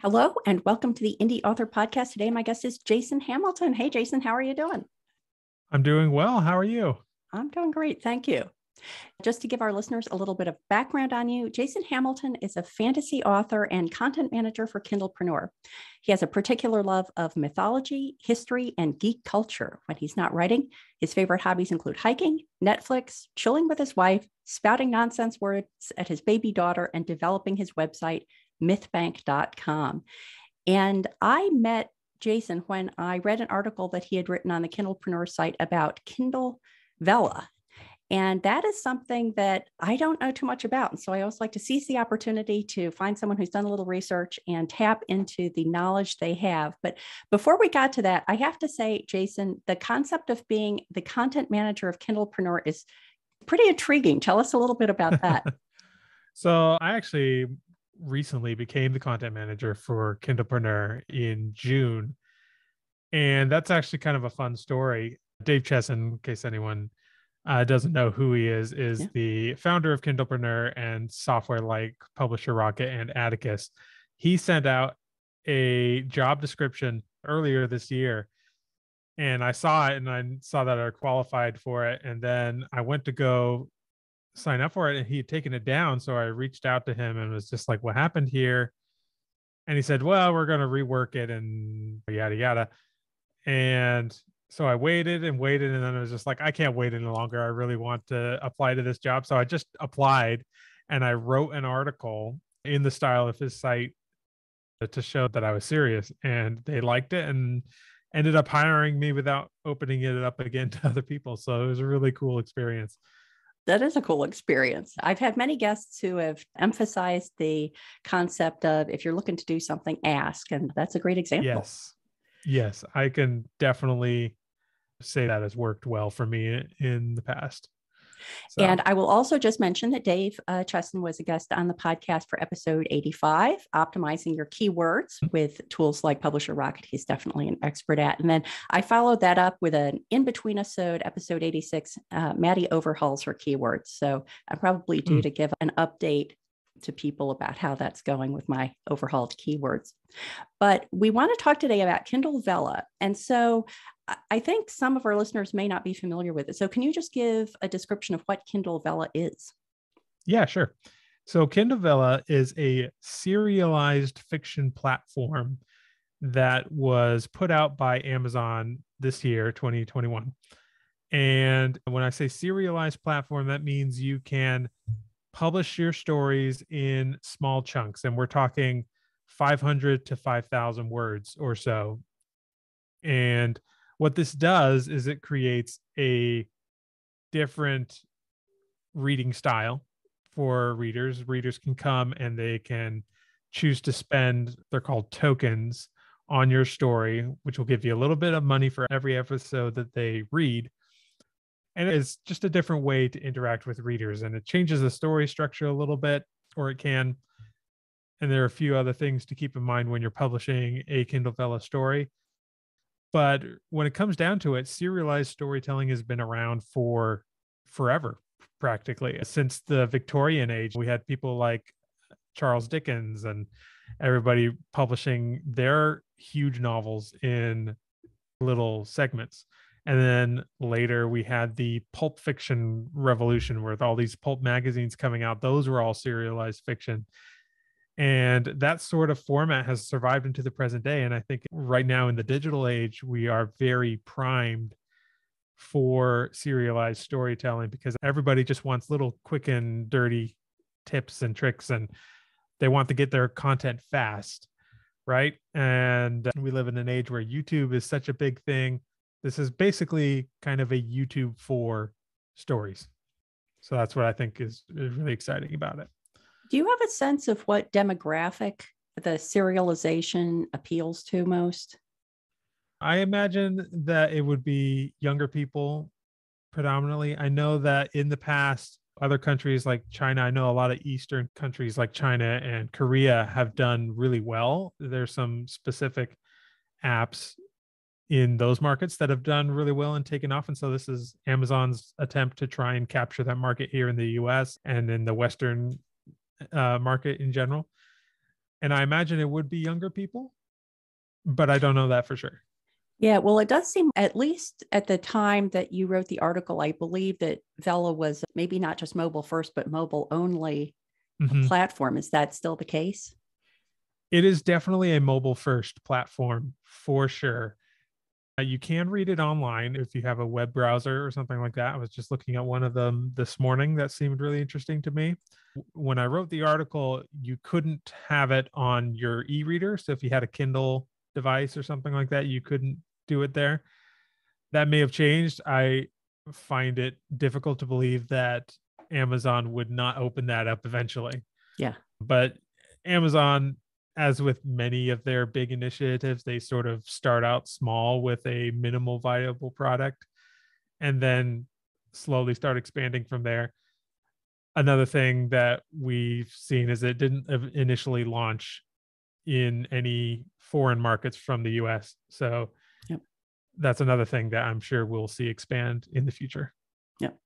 Hello and welcome to the Indie Author Podcast. Today, my guest is Jason Hamilton. Hey, Jason, how are you doing? I'm doing well. How are you? I'm doing great. Thank you. Just to give our listeners a little bit of background on you, Jason Hamilton is a fantasy author and content manager for Kindlepreneur. He has a particular love of mythology, history, and geek culture. When he's not writing, his favorite hobbies include hiking, Netflix, chilling with his wife, spouting nonsense words at his baby daughter, and developing his website, mythbank.com. And I met Jason when I read an article that he had written on the Kindlepreneur site about Kindle Vella. And that is something that I don't know too much about. And so I always like to seize the opportunity to find someone who's done a little research and tap into the knowledge they have. But before we got to that, I have to say, Jason, the concept of being the content manager of Kindlepreneur is pretty intriguing. Tell us a little bit about that. so I actually recently became the content manager for Kindlepreneur in June. And that's actually kind of a fun story. Dave Chesson, in case anyone uh, doesn't know who he is, is yeah. the founder of Kindlepreneur and software like Publisher Rocket and Atticus. He sent out a job description earlier this year and I saw it and I saw that I qualified for it. And then I went to go sign up for it and he had taken it down. So I reached out to him and was just like, what happened here? And he said, well, we're going to rework it and yada, yada. And so I waited and waited. And then I was just like, I can't wait any longer. I really want to apply to this job. So I just applied and I wrote an article in the style of his site to show that I was serious. And they liked it and ended up hiring me without opening it up again to other people. So it was a really cool experience that is a cool experience. I've had many guests who have emphasized the concept of if you're looking to do something, ask. And that's a great example. Yes. Yes. I can definitely say that has worked well for me in the past. And I will also just mention that Dave uh, Cheston was a guest on the podcast for episode 85, optimizing your keywords hmm. with tools like Publisher Rocket. He's definitely an expert at. And then I followed that up with an in between episode, episode 86. Uh, Maddie overhauls her keywords. So I'm probably due mm. to give an update to people about how that's going with my overhauled keywords. But we want to talk today about Kindle Vela. And so I think some of our listeners may not be familiar with it. So, can you just give a description of what Kindle Vella is? Yeah, sure. So, Kindle Vella is a serialized fiction platform that was put out by Amazon this year, 2021. And when I say serialized platform, that means you can publish your stories in small chunks. And we're talking 500 to 5,000 words or so. And what this does is it creates a different reading style for readers. Readers can come and they can choose to spend, they're called tokens on your story, which will give you a little bit of money for every episode that they read. And it's just a different way to interact with readers. And it changes the story structure a little bit, or it can. And there are a few other things to keep in mind when you're publishing a Kindle Fella story. But when it comes down to it, serialized storytelling has been around for forever, practically since the Victorian age. We had people like Charles Dickens and everybody publishing their huge novels in little segments. And then later we had the pulp fiction revolution with all these pulp magazines coming out. Those were all serialized fiction. And that sort of format has survived into the present day. And I think right now in the digital age, we are very primed for serialized storytelling because everybody just wants little quick and dirty tips and tricks and they want to get their content fast. Right. And we live in an age where YouTube is such a big thing. This is basically kind of a YouTube for stories. So that's what I think is, is really exciting about it. Do you have a sense of what demographic the serialization appeals to most? I imagine that it would be younger people predominantly. I know that in the past, other countries like China, I know a lot of Eastern countries like China and Korea have done really well. There's some specific apps in those markets that have done really well and taken off. And so this is Amazon's attempt to try and capture that market here in the US and in the Western uh, market in general. And I imagine it would be younger people, but I don't know that for sure. Yeah, well, it does seem, at least at the time that you wrote the article, I believe that Vela was maybe not just mobile first, but mobile only mm-hmm. platform. Is that still the case? It is definitely a mobile first platform for sure. Uh, you can read it online if you have a web browser or something like that. I was just looking at one of them this morning that seemed really interesting to me. When I wrote the article, you couldn't have it on your e reader. So if you had a Kindle device or something like that, you couldn't do it there. That may have changed. I find it difficult to believe that Amazon would not open that up eventually. Yeah. But Amazon as with many of their big initiatives, they sort of start out small with a minimal viable product and then slowly start expanding from there. Another thing that we've seen is it didn't initially launch in any foreign markets from the US. So yep. that's another thing that I'm sure we'll see expand in the future. Yep.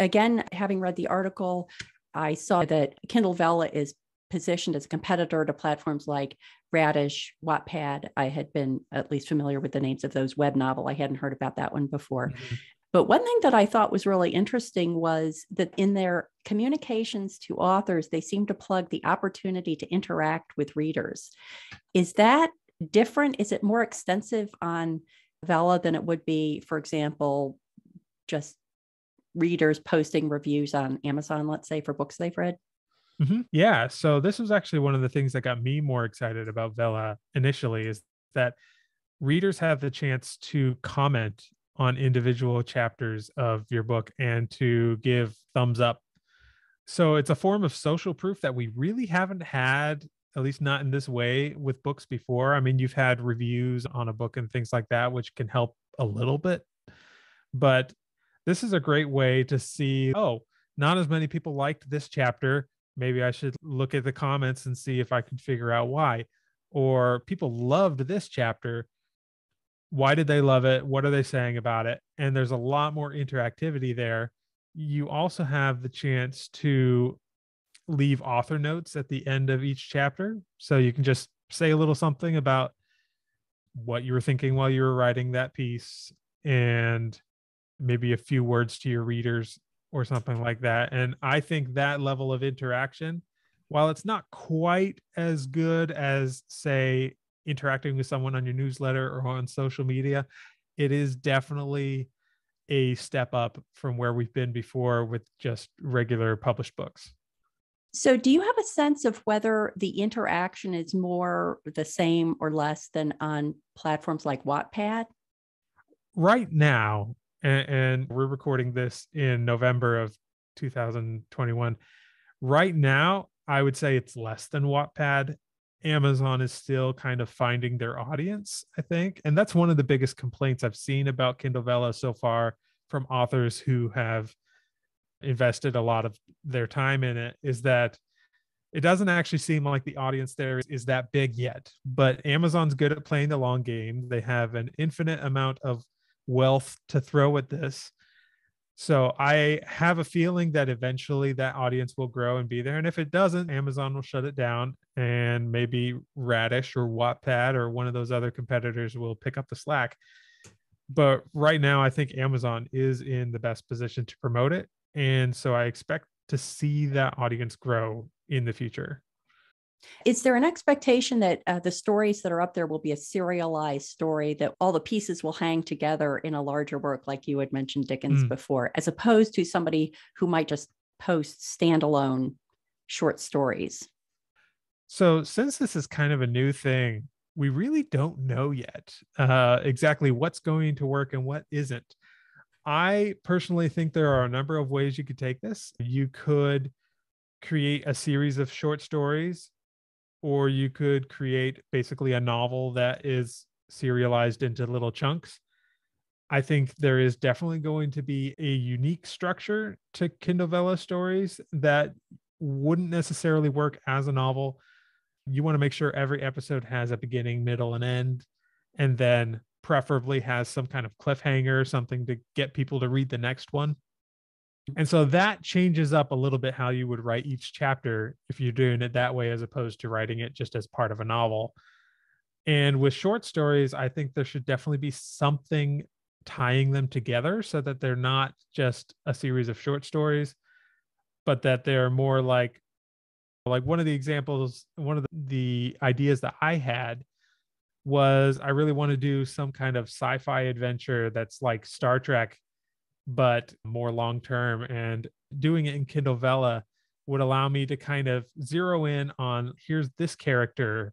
Again, having read the article, I saw that Kindle Vela is positioned as a competitor to platforms like Radish, Wattpad. I had been at least familiar with the names of those web novel. I hadn't heard about that one before. Mm-hmm. But one thing that I thought was really interesting was that in their communications to authors, they seem to plug the opportunity to interact with readers. Is that different? Is it more extensive on Vela than it would be, for example, just readers posting reviews on Amazon, let's say, for books they've read? Mm-hmm. Yeah. So this was actually one of the things that got me more excited about Vela initially is that readers have the chance to comment on individual chapters of your book and to give thumbs up. So it's a form of social proof that we really haven't had, at least not in this way, with books before. I mean, you've had reviews on a book and things like that, which can help a little bit. But this is a great way to see, oh, not as many people liked this chapter maybe I should look at the comments and see if I can figure out why. Or people loved this chapter. Why did they love it? What are they saying about it? And there's a lot more interactivity there. You also have the chance to leave author notes at the end of each chapter. So you can just say a little something about what you were thinking while you were writing that piece and maybe a few words to your readers or something like that. And I think that level of interaction, while it's not quite as good as, say, interacting with someone on your newsletter or on social media, it is definitely a step up from where we've been before with just regular published books. So, do you have a sense of whether the interaction is more the same or less than on platforms like Wattpad? Right now, and, and we're recording this in November of 2021. Right now, I would say it's less than Wattpad. Amazon is still kind of finding their audience, I think. And that's one of the biggest complaints I've seen about Kindle Vella so far from authors who have invested a lot of their time in it is that it doesn't actually seem like the audience there is that big yet. But Amazon's good at playing the long game. They have an infinite amount of wealth to throw at this. So I have a feeling that eventually that audience will grow and be there. And if it doesn't, Amazon will shut it down and maybe Radish or Wattpad or one of those other competitors will pick up the slack. But right now, I think Amazon is in the best position to promote it. And so I expect to see that audience grow in the future. Is there an expectation that uh, the stories that are up there will be a serialized story that all the pieces will hang together in a larger work, like you had mentioned Dickens mm. before, as opposed to somebody who might just post standalone short stories? So, since this is kind of a new thing, we really don't know yet uh, exactly what's going to work and what isn't. I personally think there are a number of ways you could take this. You could create a series of short stories or you could create basically a novel that is serialized into little chunks. I think there is definitely going to be a unique structure to Kindle Vella stories that wouldn't necessarily work as a novel. You want to make sure every episode has a beginning, middle, and end, and then preferably has some kind of cliffhanger, something to get people to read the next one. And so that changes up a little bit how you would write each chapter if you're doing it that way, as opposed to writing it just as part of a novel. And with short stories, I think there should definitely be something tying them together so that they're not just a series of short stories, but that they're more like like one of the examples, one of the, ideas that I had was I really want to do some kind of sci-fi adventure that's like Star Trek but more long term. And doing it in Kindle Vela would allow me to kind of zero in on here's this character,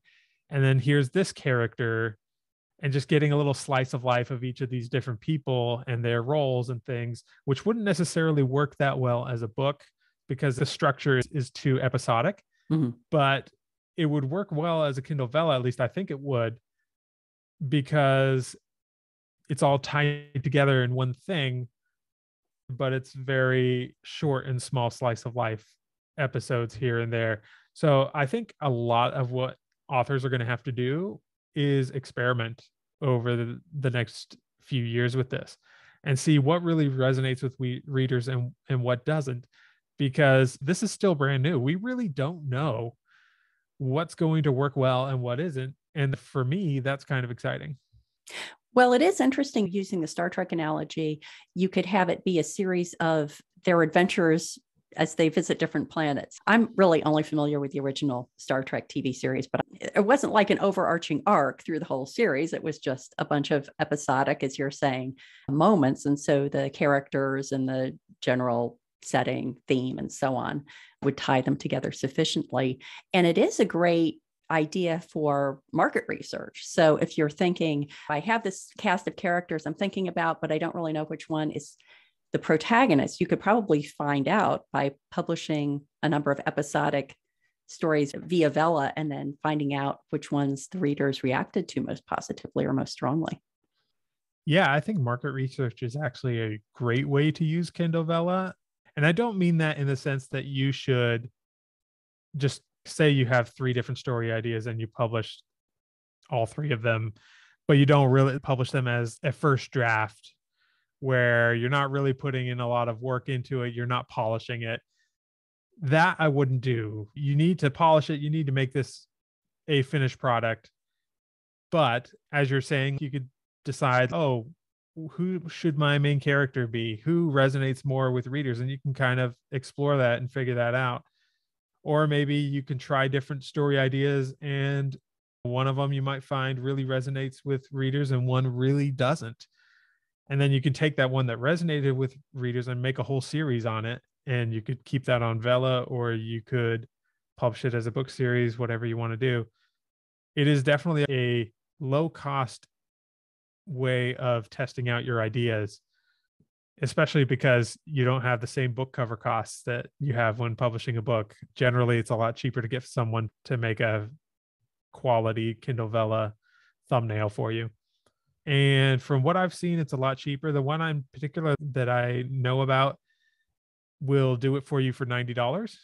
and then here's this character, and just getting a little slice of life of each of these different people and their roles and things, which wouldn't necessarily work that well as a book because the structure is, too episodic. Mm-hmm. But it would work well as a Kindle Vela, at least I think it would, because it's all tied together in one thing but it's very short and small slice of life episodes here and there. So I think a lot of what authors are going to have to do is experiment over the, the next few years with this and see what really resonates with we readers and and what doesn't because this is still brand new. We really don't know what's going to work well and what isn't. And for me, that's kind of exciting. Well, it is interesting using the Star Trek analogy. You could have it be a series of their adventures as they visit different planets. I'm really only familiar with the original Star Trek TV series, but it wasn't like an overarching arc through the whole series. It was just a bunch of episodic, as you're saying, moments. And so the characters and the general setting, theme, and so on would tie them together sufficiently. And it is a great idea for market research. So if you're thinking, I have this cast of characters I'm thinking about, but I don't really know which one is the protagonist, you could probably find out by publishing a number of episodic stories via Vela and then finding out which ones the readers reacted to most positively or most strongly. Yeah, I think market research is actually a great way to use Kindle Vela. And I don't mean that in the sense that you should just say you have three different story ideas and you publish all three of them, but you don't really publish them as a first draft where you're not really putting in a lot of work into it, you're not polishing it. That I wouldn't do. You need to polish it, you need to make this a finished product. But as you're saying, you could decide, oh, who should my main character be? Who resonates more with readers? And you can kind of explore that and figure that out. Or maybe you can try different story ideas and one of them you might find really resonates with readers and one really doesn't. And then you can take that one that resonated with readers and make a whole series on it. And you could keep that on Vela or you could publish it as a book series, whatever you want to do. It is definitely a low cost way of testing out your ideas especially because you don't have the same book cover costs that you have when publishing a book. Generally, it's a lot cheaper to get someone to make a quality Kindle Vella thumbnail for you. And from what I've seen, it's a lot cheaper. The one I'm particular that I know about will do it for you for $90,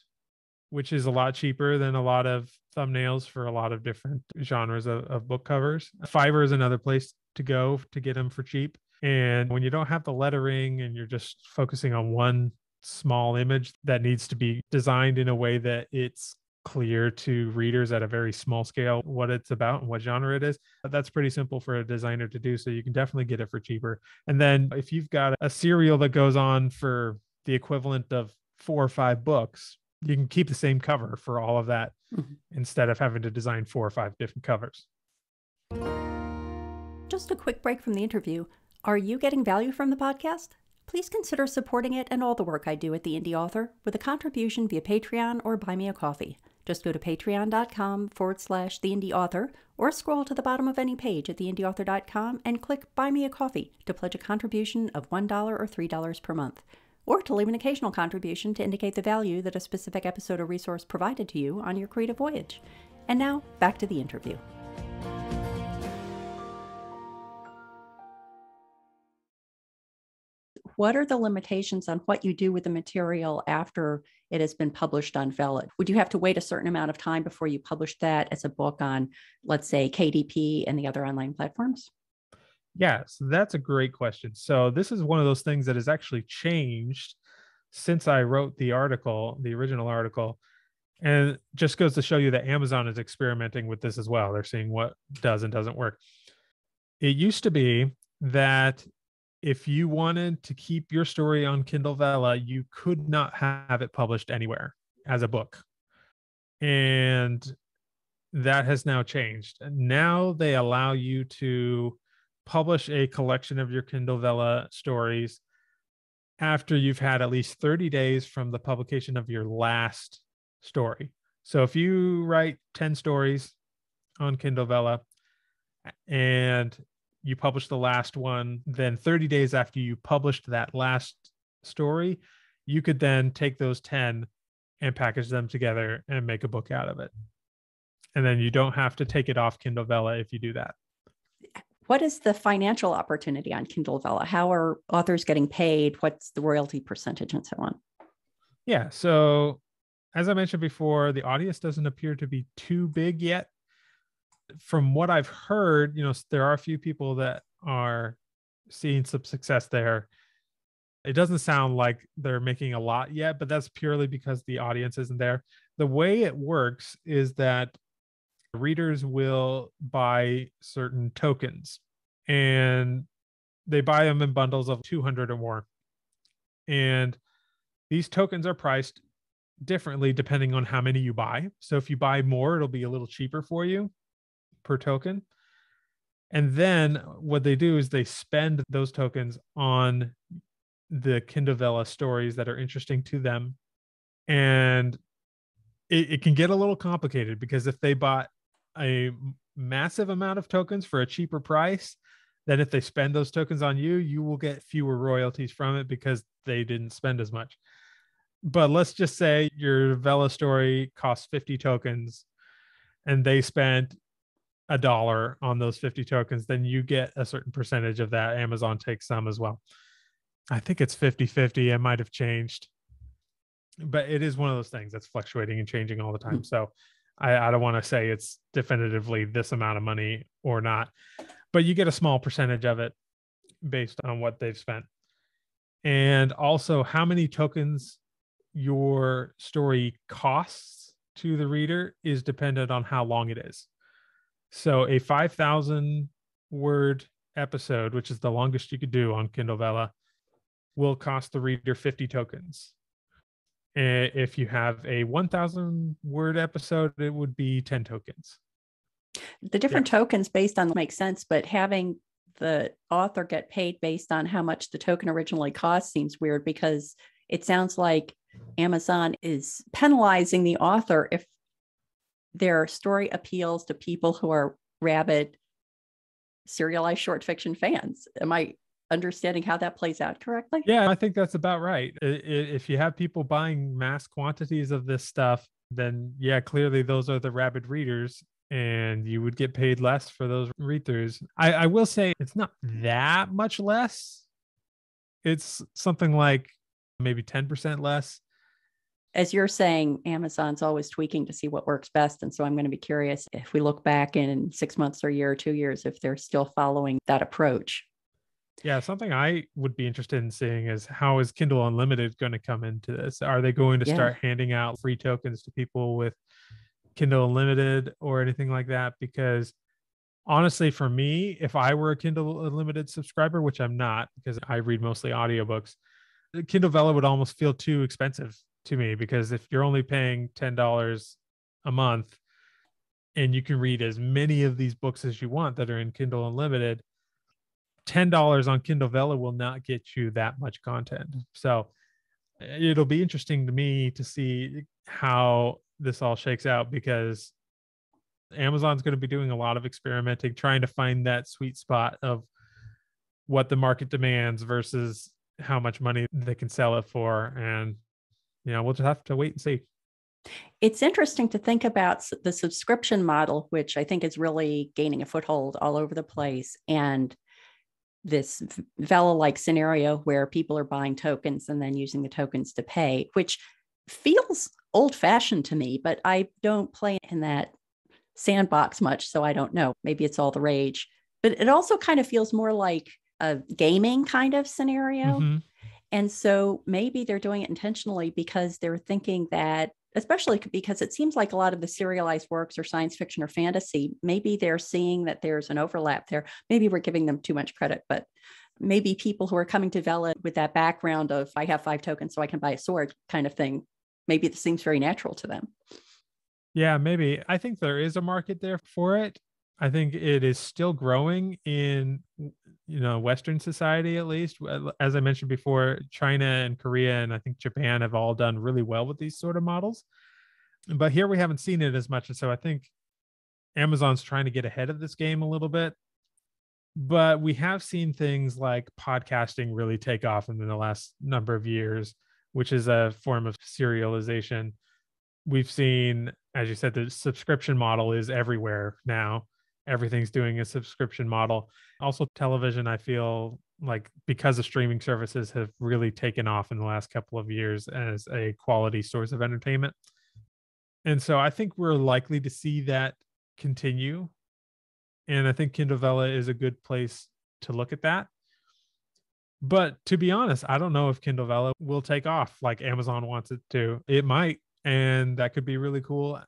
which is a lot cheaper than a lot of thumbnails for a lot of different genres of, of book covers. Fiverr is another place to go to get them for cheap and when you don't have the lettering and you're just focusing on one small image that needs to be designed in a way that it's clear to readers at a very small scale what it's about and what genre it is that's pretty simple for a designer to do so you can definitely get it for cheaper and then if you've got a serial that goes on for the equivalent of four or five books you can keep the same cover for all of that mm-hmm. instead of having to design four or five different covers just a quick break from the interview are you getting value from the podcast? Please consider supporting it and all the work I do at The Indie Author with a contribution via Patreon or Buy Me a Coffee. Just go to patreon.com forward slash The Indie Author or scroll to the bottom of any page at TheIndieAuthor.com and click Buy Me a Coffee to pledge a contribution of $1 or $3 per month, or to leave an occasional contribution to indicate the value that a specific episode or resource provided to you on your creative voyage. And now, back to the interview. what are the limitations on what you do with the material after it has been published on Valid? Would you have to wait a certain amount of time before you publish that as a book on, let's say, KDP and the other online platforms? Yeah, so that's a great question. So this is one of those things that has actually changed since I wrote the article, the original article. And just goes to show you that Amazon is experimenting with this as well. They're seeing what does and doesn't work. It used to be that if you wanted to keep your story on Kindle Vella, you could not have it published anywhere as a book. And that has now changed. Now they allow you to publish a collection of your Kindle Vella stories after you've had at least 30 days from the publication of your last story. So if you write 10 stories on Kindle Vella and you publish the last one, then 30 days after you published that last story, you could then take those 10 and package them together and make a book out of it. And then you don't have to take it off Kindle Vella if you do that. What is the financial opportunity on Kindle Vella? How are authors getting paid? What's the royalty percentage and so on? Yeah. So, as I mentioned before, the audience doesn't appear to be too big yet from what I've heard, you know, there are a few people that are seeing some success there. It doesn't sound like they're making a lot yet, but that's purely because the audience isn't there. The way it works is that readers will buy certain tokens and they buy them in bundles of 200 or more. And these tokens are priced differently depending on how many you buy. So if you buy more, it'll be a little cheaper for you per token. And then what they do is they spend those tokens on the Kindovella stories that are interesting to them. And it, it can get a little complicated because if they bought a massive amount of tokens for a cheaper price, then if they spend those tokens on you, you will get fewer royalties from it because they didn't spend as much. But let's just say your Vela story costs 50 tokens and they spent a dollar on those 50 tokens, then you get a certain percentage of that. Amazon takes some as well. I think it's 50 50. It might have changed, but it is one of those things that's fluctuating and changing all the time. Mm. So I, I don't want to say it's definitively this amount of money or not, but you get a small percentage of it based on what they've spent. And also, how many tokens your story costs to the reader is dependent on how long it is. So a 5,000 word episode, which is the longest you could do on Kindle Vella, will cost the reader 50 tokens. If you have a 1,000 word episode, it would be 10 tokens. The different yeah. tokens based on makes sense, but having the author get paid based on how much the token originally cost seems weird because it sounds like Amazon is penalizing the author if their story appeals to people who are rabid serialized short fiction fans. Am I understanding how that plays out correctly? Yeah, I think that's about right. If you have people buying mass quantities of this stuff, then yeah, clearly those are the rabid readers. And you would get paid less for those readers. I, I will say it's not that much less. It's something like maybe 10% less as you're saying, Amazon's always tweaking to see what works best. And so I'm going to be curious if we look back in six months or a year or two years, if they're still following that approach. Yeah, something I would be interested in seeing is how is Kindle Unlimited going to come into this? Are they going to yeah. start handing out free tokens to people with Kindle Unlimited or anything like that? Because honestly, for me, if I were a Kindle Unlimited subscriber, which I'm not because I read mostly audiobooks, Kindle Vella would almost feel too expensive to me because if you're only paying $10 a month and you can read as many of these books as you want that are in Kindle Unlimited, $10 on Kindle Vella will not get you that much content. So eh, it'll be interesting to me to see how this all shakes out because Amazon's going to be doing a lot of experimenting, trying to find that sweet spot of what the market demands versus how much money they can sell it for. And you know, we'll just have to wait and see. It's interesting to think about the subscription model, which I think is really gaining a foothold all over the place, and this Vela like scenario where people are buying tokens and then using the tokens to pay, which feels old fashioned to me, but I don't play in that sandbox much. So I don't know. Maybe it's all the rage, but it also kind of feels more like a gaming kind of scenario. Mm-hmm. And so maybe they're doing it intentionally because they're thinking that, especially because it seems like a lot of the serialized works or science fiction or fantasy, maybe they're seeing that there's an overlap there. Maybe we're giving them too much credit, but maybe people who are coming to Vela with that background of I have five tokens so I can buy a sword kind of thing, maybe it seems very natural to them. Yeah, maybe. I think there is a market there for it. I think it is still growing in you know Western society at least. As I mentioned before, China and Korea and I think Japan have all done really well with these sort of models, but here we haven't seen it as much. And so I think Amazon's trying to get ahead of this game a little bit. But we have seen things like podcasting really take off in the last number of years, which is a form of serialization. We've seen, as you said, the subscription model is everywhere now everything's doing a subscription model. Also, television, I feel like because the streaming services have really taken off in the last couple of years as a quality source of entertainment. And so I think we're likely to see that continue. And I think Kindle Vella is a good place to look at that. But to be honest, I don't know if Kindle Vella will take off like Amazon wants it to. It might, and that could be really cool.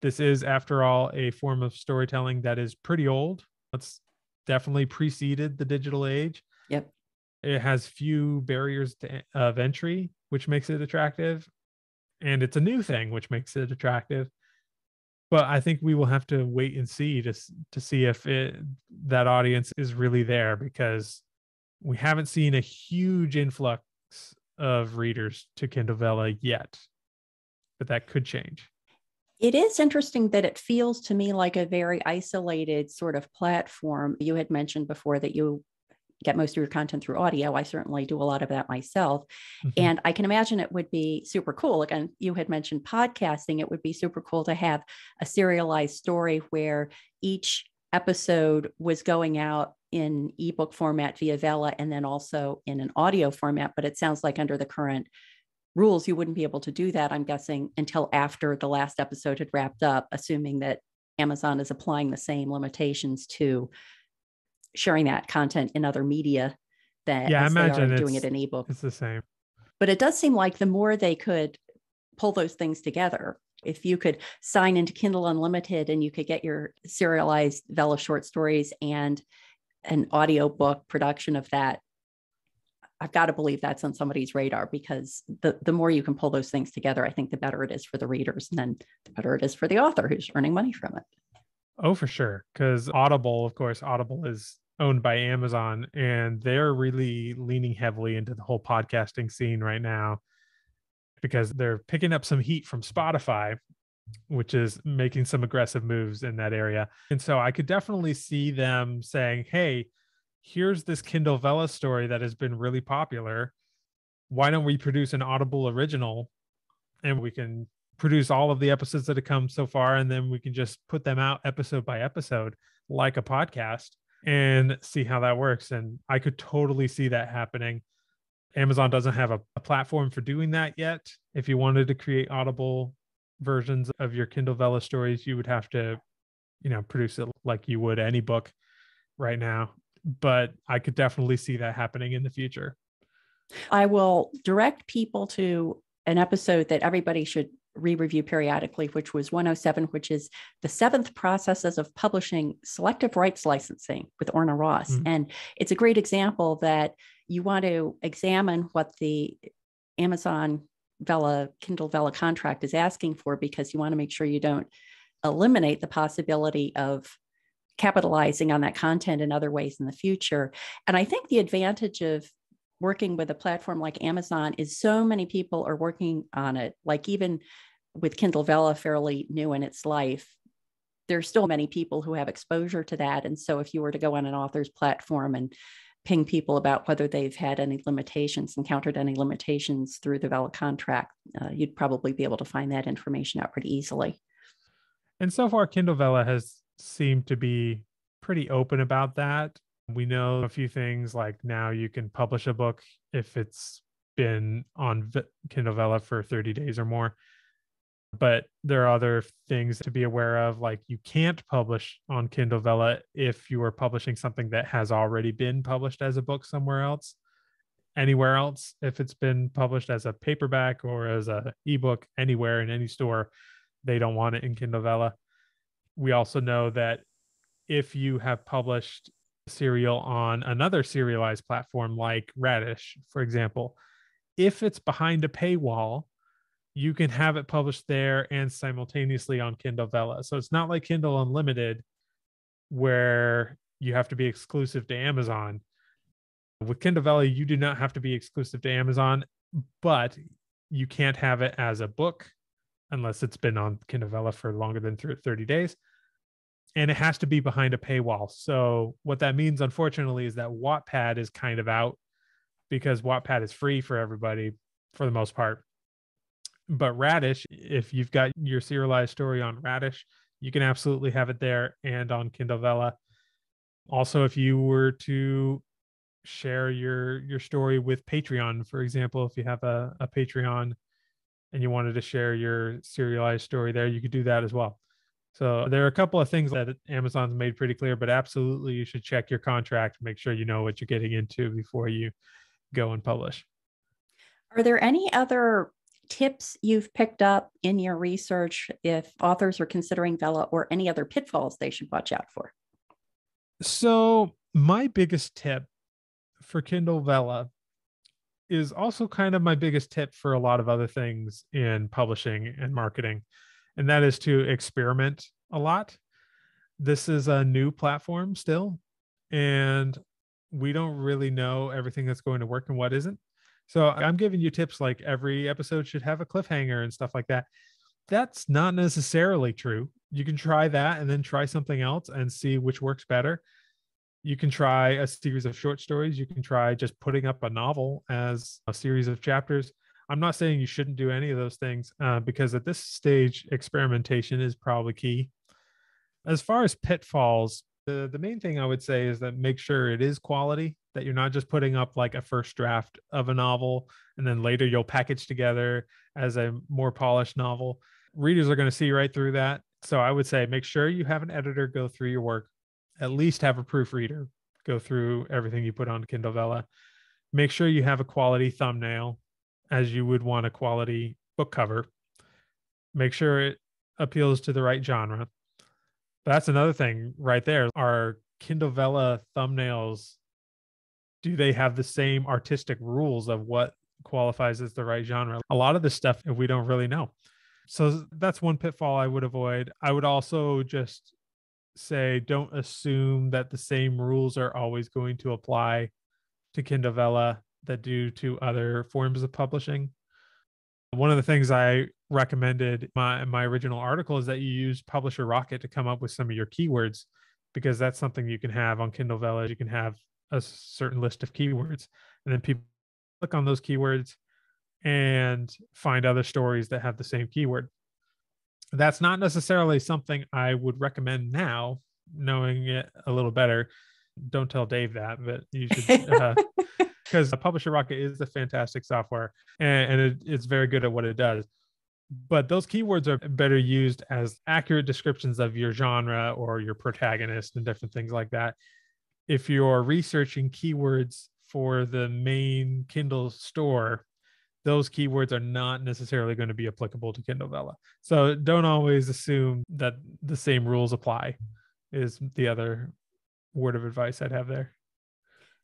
This is, after all, a form of storytelling that is pretty old. That's definitely preceded the digital age. Yep. It has few barriers to, of entry, which makes it attractive. And it's a new thing, which makes it attractive. But I think we will have to wait and see to, to see if it, that audience is really there because we haven't seen a huge influx of readers to Kindle Vella yet. But that could change. It is interesting that it feels to me like a very isolated sort of platform. You had mentioned before that you get most of your content through audio. I certainly do a lot of that myself. Mm-hmm. And I can imagine it would be super cool. Again, you had mentioned podcasting. It would be super cool to have a serialized story where each episode was going out in ebook format via Vela and then also in an audio format. But it sounds like under the current rules, you wouldn't be able to do that, I'm guessing, until after the last episode had wrapped up, assuming that Amazon is applying the same limitations to sharing that content in other media that yeah, I imagine doing it in ebook. It's the same. But it does seem like the more they could pull those things together, if you could sign into Kindle Unlimited and you could get your serialized Vela short stories and an audio book production of that I've got to believe that's on somebody's radar because the, the more you can pull those things together, I think the better it is for the readers and then the better it is for the author who's earning money from it. Oh, for sure. Because Audible, of course, Audible is owned by Amazon and they're really leaning heavily into the whole podcasting scene right now because they're picking up some heat from Spotify, which is making some aggressive moves in that area. And so I could definitely see them saying, hey, here's this Kindle Vella story that has been really popular. Why don't we produce an Audible original and we can produce all of the episodes that have come so far and then we can just put them out episode by episode like a podcast and see how that works. And I could totally see that happening. Amazon doesn't have a, a platform for doing that yet. If you wanted to create Audible versions of your Kindle Vella stories, you would have to, you know, produce it like you would any book right now but I could definitely see that happening in the future. I will direct people to an episode that everybody should re review periodically, which was 107, which is the seventh processes of publishing selective rights licensing with Orna Ross. Mm-hmm. And it's a great example that you want to examine what the Amazon Vela, Kindle Vela contract is asking for because you want to make sure you don't eliminate the possibility of capitalizing on that content in other ways in the future. And I think the advantage of working with a platform like Amazon is so many people are working on it. Like even with Kindle Vella, fairly new in its life, there's still many people who have exposure to that. And so if you were to go on an author's platform and ping people about whether they've had any limitations, encountered any limitations through the Vella contract, uh, you'd probably be able to find that information out pretty easily. And so far, Kindle Vella has seem to be pretty open about that. We know a few things like now you can publish a book if it's been on Kindle Vella for 30 days or more. But there are other things to be aware of, like you can't publish on Kindle Vella if you are publishing something that has already been published as a book somewhere else, anywhere else. If it's been published as a paperback or as a ebook anywhere in any store, they don't want it in Kindle Vella we also know that if you have published serial on another serialized platform like Radish, for example, if it's behind a paywall, you can have it published there and simultaneously on Kindle Vella. So it's not like Kindle Unlimited where you have to be exclusive to Amazon. With Kindle Vella, you do not have to be exclusive to Amazon, but you can't have it as a book unless it's been on Kindle Vella for longer than 30 days and it has to be behind a paywall. So what that means, unfortunately, is that Wattpad is kind of out because Wattpad is free for everybody for the most part. But Radish, if you've got your serialized story on Radish, you can absolutely have it there and on Kindle Vella. Also, if you were to share your your story with Patreon, for example, if you have a, a Patreon and you wanted to share your serialized story there, you could do that as well. So there are a couple of things that Amazon's made pretty clear, but absolutely you should check your contract, make sure you know what you're getting into before you go and publish. Are there any other tips you've picked up in your research if authors are considering Vela or any other pitfalls they should watch out for? So, my biggest tip for Kindle Vela is also kind of my biggest tip for a lot of other things in publishing and marketing and that is to experiment a lot. This is a new platform still, and we don't really know everything that's going to work and what isn't. So I'm giving you tips like every episode should have a cliffhanger and stuff like that. That's not necessarily true. You can try that and then try something else and see which works better. You can try a series of short stories. You can try just putting up a novel as a series of chapters. I'm not saying you shouldn't do any of those things uh, because at this stage, experimentation is probably key. As far as pitfalls, the, the main thing I would say is that make sure it is quality, that you're not just putting up like a first draft of a novel and then later you'll package together as a more polished novel. Readers are going to see right through that. So I would say make sure you have an editor go through your work, at least have a proofreader go through everything you put on Kindle Vella. Make sure you have a quality thumbnail as you would want a quality book cover. Make sure it appeals to the right genre. That's another thing right there. Our Kindlevella thumbnails, do they have the same artistic rules of what qualifies as the right genre? A lot of this stuff we don't really know. So that's one pitfall I would avoid. I would also just say don't assume that the same rules are always going to apply to Kindovella that do to other forms of publishing. One of the things I recommended my, my original article is that you use Publisher Rocket to come up with some of your keywords because that's something you can have on Kindle Village. You can have a certain list of keywords, and then people click on those keywords and find other stories that have the same keyword. That's not necessarily something I would recommend now, knowing it a little better. Don't tell Dave that, but you should uh, because Publisher Rocket is a fantastic software and, and it, it's very good at what it does. But those keywords are better used as accurate descriptions of your genre or your protagonist and different things like that. If you're researching keywords for the main Kindle store, those keywords are not necessarily going to be applicable to Kindle Vella. So don't always assume that the same rules apply, is the other word of advice I'd have there.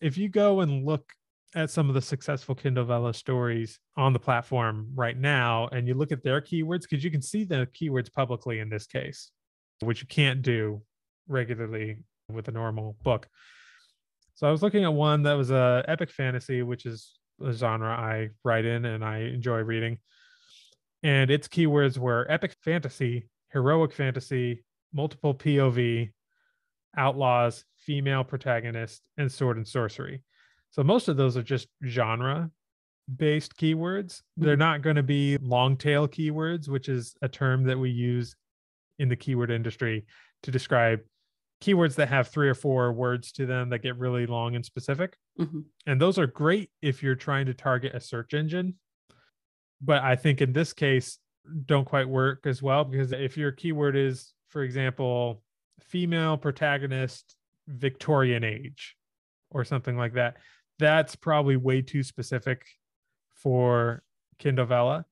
If you go and look at some of the successful Kindle Vella stories on the platform right now and you look at their keywords because you can see the keywords publicly in this case, which you can't do regularly with a normal book. So I was looking at one that was a epic fantasy, which is a genre I write in and I enjoy reading. And its keywords were epic fantasy, heroic fantasy, multiple POV, outlaws, female protagonist, and sword and sorcery. So most of those are just genre based keywords. They're mm-hmm. not going to be long tail keywords, which is a term that we use in the keyword industry to describe keywords that have three or four words to them that get really long and specific. Mm-hmm. And those are great if you're trying to target a search engine. But I think in this case, don't quite work as well because if your keyword is, for example, female protagonist Victorian age or something like that, that's probably way too specific for Kindle Vella.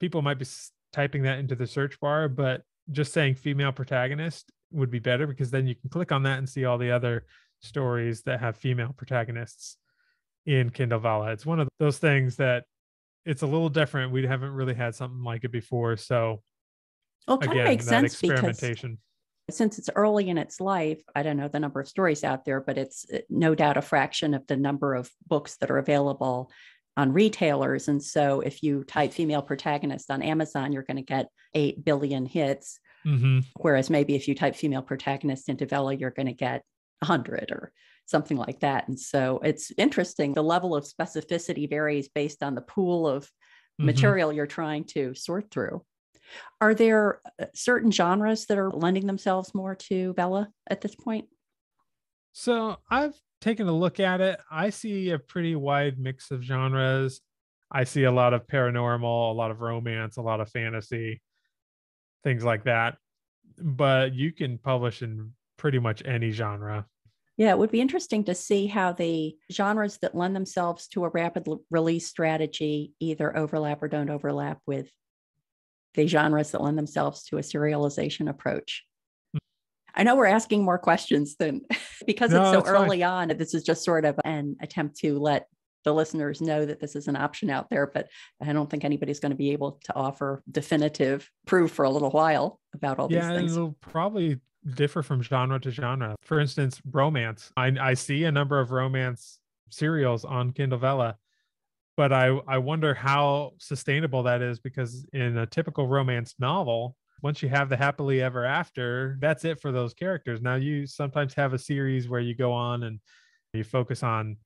People might be typing that into the search bar, but just saying female protagonist would be better because then you can click on that and see all the other stories that have female protagonists in Kindle Vella. It's one of those things that it's a little different. We haven't really had something like it before. So well, it again, makes sense experimentation since it's early in its life, I don't know the number of stories out there, but it's eh, no doubt a fraction of the number of books that are available on retailers. And so if you type female protagonist on Amazon, you're going to get 8 billion hits. Mm-hmm. Whereas maybe if you type female protagonist into Vela, you're going to get 100 or something like that. And so it's interesting. The level of specificity varies based on the pool of mm-hmm. material you're trying to sort through. Are there uh, certain genres that are lending themselves more to Bella at this point? So I've taken a look at it. I see a pretty wide mix of genres. I see a lot of paranormal, a lot of romance, a lot of fantasy, things like that. But you can publish in pretty much any genre. Yeah, it would be interesting to see how the genres that lend themselves to a rapid release strategy either overlap or don't overlap with the genres that lend themselves to a serialization approach. Hmm. I know we're asking more questions than because no, it's so early fine. on. This is just sort of an attempt to let the listeners know that this is an option out there, but I don't think anybody's going to be able to offer definitive proof for a little while about all yeah, these things. It'll probably differ from genre to genre. For instance, romance. I, I see a number of romance serials on Kindle Vella but I, I wonder how sustainable that is because in a typical romance novel, once you have the happily ever after, that's it for those characters. Now you sometimes have a series where you go on and you focus on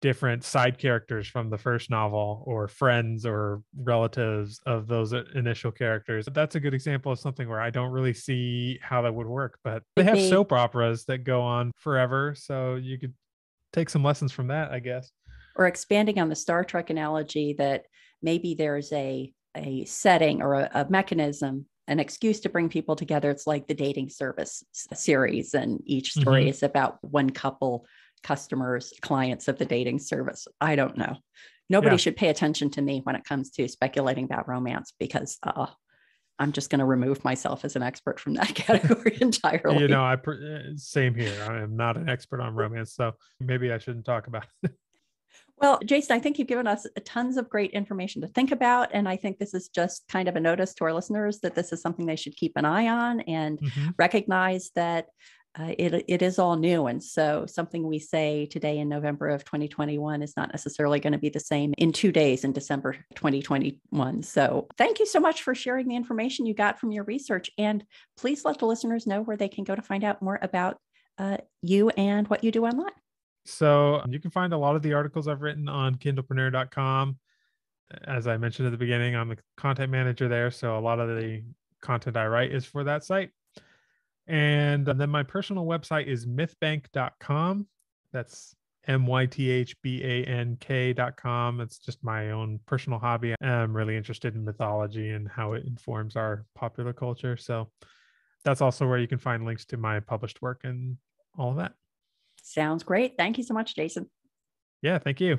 different side characters from the first novel or friends or relatives of those initial characters. That's a good example of something where I don't really see how that would work, but they have soap operas that go on forever, so you could take some lessons from that, I guess or expanding on the Star Trek analogy that maybe there's a a setting or a, a mechanism an excuse to bring people together. It's like the dating service series, and each mm-hmm. story mm-hmm. is about one couple, customers, clients of the dating service. I don't know. Nobody yeah. should pay attention to me when it comes to speculating about romance because uh, I'm just going to remove myself as an expert from that category entirely. You know, I eh, same here. I am not an expert on romance, so maybe I shouldn't talk about it. Well, Jason, I think you've given us tons of great information to think about. And I think this is just kind of a notice to our listeners that this is something they should keep an eye on and mm-hmm. recognize that uh, it, it is all new. And so something we say today in November of 2021 is not necessarily going to be the same in two days in December 2021. So thank you so much for sharing the information you got from your research. And please let the listeners know where they can go to find out more about uh, you and what you do online. So um, you can find a lot of the articles I've written on kindlepreneur.com. As I mentioned at the beginning, I'm the content manager there. So a lot of the content I write is for that site. And um, then my personal website is mythbank.com. That's M Y T H B A N K dot com. It's just my own personal hobby. I'm really interested in mythology and how it informs our popular culture. So that's also where you can find links to my published work and all of that. Sounds great. Thank you so much, Jason. Yeah, thank you.